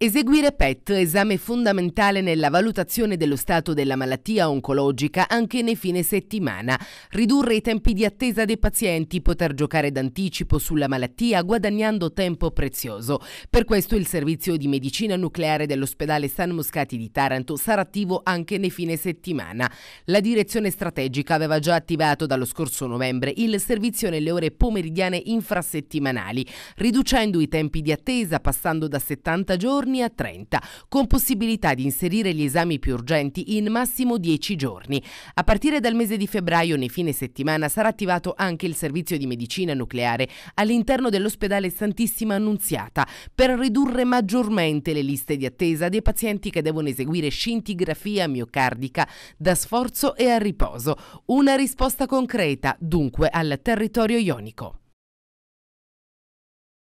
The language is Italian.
Eseguire PET, esame fondamentale nella valutazione dello stato della malattia oncologica anche nei fine settimana, ridurre i tempi di attesa dei pazienti, poter giocare d'anticipo sulla malattia guadagnando tempo prezioso. Per questo il servizio di medicina nucleare dell'ospedale San Moscati di Taranto sarà attivo anche nei fine settimana. La direzione strategica aveva già attivato dallo scorso novembre il servizio nelle ore pomeridiane infrasettimanali, riducendo i tempi di attesa passando da 70 giorni giorni a 30, con possibilità di inserire gli esami più urgenti in massimo 10 giorni. A partire dal mese di febbraio, nei fine settimana, sarà attivato anche il servizio di medicina nucleare all'interno dell'ospedale Santissima Annunziata per ridurre maggiormente le liste di attesa dei pazienti che devono eseguire scintigrafia miocardica da sforzo e a riposo. Una risposta concreta, dunque, al territorio ionico.